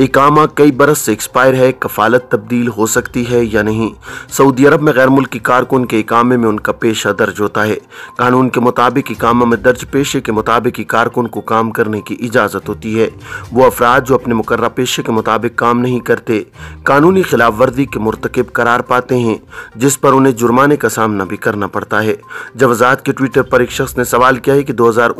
इकामा कई बरस से एक्सपायर है कफालत तब्दील हो सकती है या नहीं सऊदी अरब में गैर मुल्की कारकुन के इकामे में उनका पेशा दर्ज होता है कानून के मुताबिक इकामा में दर्ज पेशे के मुताबिक ही कारकुन को काम करने की इजाज़त होती है वो अफराद जो अपने मुकर पेशे के मुताबिक काम नहीं करते कानूनी खिलाफ वर्जी के मरतकब करार पाते हैं जिस पर उन्हें जुर्माने का सामना भी करना पड़ता है जवजात के ट्विटर पर एक शख्स ने सवाल किया है कि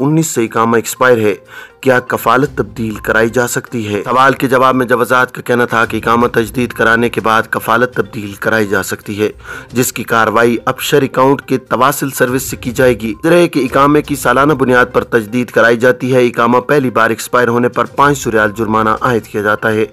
उन्नीस से इकामा एक्सपायर है क्या कफालत तब्दील कराई जा सकती है सवाल के जवाब में जवाजात का कहना था कि इकामत तजदीद कराने के बाद कफालत तब्दील कराई जा सकती है जिसकी कार्रवाई अपशर अकाउंट के तवासिल सर्विस से की जाएगी तरह के इकामे की सालाना बुनियाद पर तजदीद कराई जाती है इकामा पहली बार एक्सपायर होने पर पाँच सौ रियाल जुर्माना आयद किया जाता है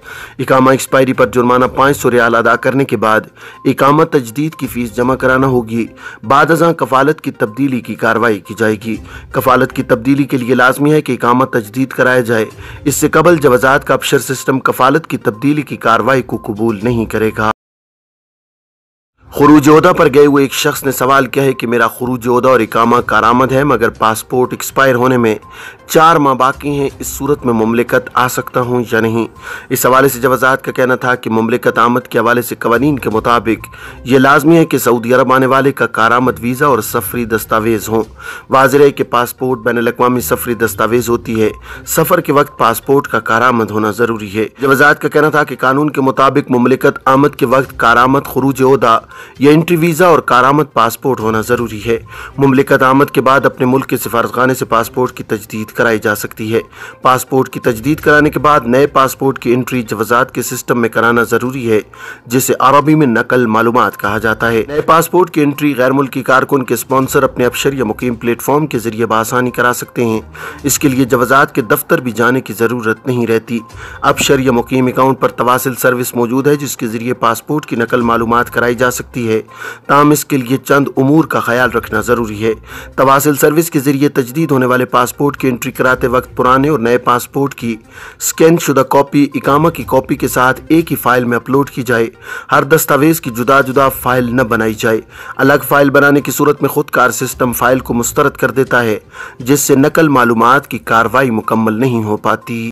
इकामा एक्सपायरी पर जुर्माना पाँच सौ रियाल अदा करने के बाद इकामा तजदीद की फीस जमा कराना होगी बाद कफालत की तब्दीली की कार्रवाई की जाएगी कफालत की तब्दीली के लिए लाजमी है कि इकामा तजदीद तजदीद कराया जाए इससे कबल जवाजात का अफसर सिस्टम कफालत की तब्दीली की कार्रवाई को कबूल नहीं करेगा खरूजोदा पर गए हुए एक शख्स ने सवाल किया है कि मेरा खुरुजोदा और इकामा कारामद है मगर पासपोर्ट एक्सपायर होने में चार माह बाकी हैं इस सूरत में ममलिकत आ सकता हूं या नहीं इस हवाले से जवाजात का कहना था कि ममलिकत आमद के हवाले से कवानीन के मुताबिक ये लाजमी है कि सऊदी अरब आने वाले का कारामद वीज़ा और सफरी दस्तावेज़ हों वाजर के कि पासपोर्ट बैन अवी सफरी दस्तावेज़ होती है सफ़र के वक्त पासपोर्ट का कारामद होना ज़रूरी है जवाजात का कहना था कि कानून के मुताबिक ममलिकत आमद के वक्त कारामद खरूज या इंट्री वीज़ा और कारामद पासपोर्ट होना ज़रूरी है ममलिकत आमद के बाद अपने मुल्क के सिफारतखाने से पासपोर्ट की तजदीद कराई जा सकती है पासपोर्ट की तजदीद कराने के बाद नए पासपोर्ट की इंट्री जवाजात के सिस्टम में कराना ज़रूरी है जिसे अरबी में नकल मालूम कहा जाता है नए पासपोर्ट की एंट्री गैर मुल्की कारकुन के स्पॉन्सर अपने अफसर या मुकीम प्लेटफॉर्म के जरिए बसानी करा सकते हैं इसके लिए जवाजात के दफ्तर भी जाने की ज़रूरत नहीं रहती अफसर या मुकीम अकाउंट पर तवासिल सर्विस मौजूद है जिसके जरिए पासपोर्ट की नकल मालूम कराई जा सकती सकती है ताम इसके लिए चंद उमूर का ख्याल रखना ज़रूरी है तवासिल सर्विस के ज़रिए तजदीद होने वाले पासपोर्ट की एंट्री कराते वक्त पुराने और नए पासपोर्ट की स्कैन शुदा कॉपी इकामा की कॉपी के साथ एक ही फाइल में अपलोड की जाए हर दस्तावेज़ की जुदा जुदा फाइल न बनाई जाए अलग फाइल बनाने की सूरत में खुद कार सिस्टम फाइल को मुस्तरद कर देता है जिससे नकल मालूम की कार्रवाई मुकम्मल नहीं हो पाती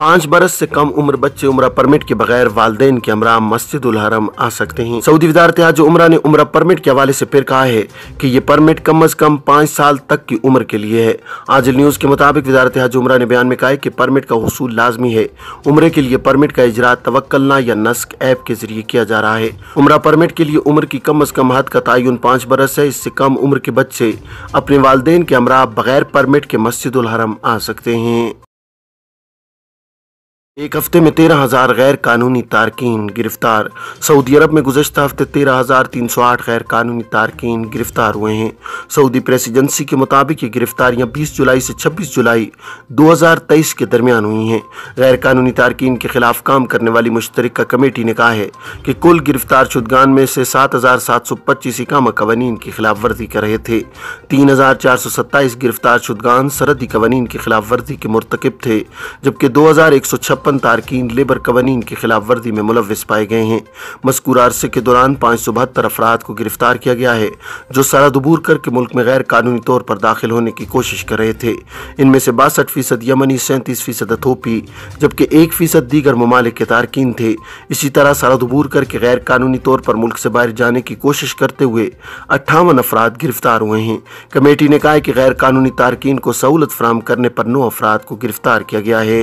पाँच बरस से कम उम्र बच्चे उम्र परमिट के बगैर वाले के अमरा मस्जिद उलहरम आ सकते हैं सऊदी वजारत आज उम्र ने उम्र परमिट के हवाले से फिर कहा है कि ये परमिट कम अज कम पाँच साल तक की उम्र के लिए है आज न्यूज़ के मुताबिक वजारत आज उम्र ने बयान में कहा है कि परमिट का हसूल लाजमी है उम्र के लिए परमिट का इजरा तवक्लना या नस्क ऐप के जरिए किया जा रहा है उम्र परमिट के लिए उम्र की कम अज कम हद का तयन पाँच बरस है इससे कम उम्र के बच्चे अपने वालदेन के अमरा बगैर परमिट के मस्जिद उलहरम आ सकते हैं एक हफ्ते में तेरह हज़ार गैर कानूनी तारकिन गिरफ्तार सऊदी अरब में गुजशत हफ्ते तेरह हज़ार तीन सौ आठ गैर कानूनी तारकिन गिरफ्तार हुए हैं सऊदी प्रेस एजेंसी के मुताबिक ये गिरफ्तारियां 20 जुलाई से 26 जुलाई 2023 के दरमियान हुई हैं गैर कानूनी तारकिन के खिलाफ काम करने वाली मुश्तर कमेटी ने कहा है कि कुल गिरफ्तार शुदगान में से सात हज़ार सात सौ पच्चीस इकामा कवानीन की खिलाफ वर्जी कर रहे थे तीन हज़ार चार सौ सत्ताईस गिरफ्तार शुदगान सरहदी कवानीन की खिलाफ वर्जी के मरतकब थे जबकि दो हज़ार एक सौ छप्पन छप्पन तारकिन लेबर कवानीन की खिलाफ वर्जी में मुलविस पाए गए हैं मस्कूर अरसे के दौरान पाँच सौ बहत्तर अफराद को गिरफ्तार किया गया है जो सरा दबूर करके मुल्क में गैर कानूनी तौर पर दाखिल होने की कोशिश कर रहे थे इनमें से बासठ फीसद यमनी सैंतीस फीसद अथोपी जबकि एक फीसद दीगर ममालिक के तारकिन थे इसी तरह सरा दबूर करके गैर कानूनी तौर पर मुल्क से बाहर जाने की कोशिश करते हुए अट्ठावन अफराद गिरफ्तार हुए हैं कमेटी ने कहा कि गैर कानूनी तारकिन को सहूलत फ्राहम करने पर नौ अफराद को गिरफ्तार किया गया है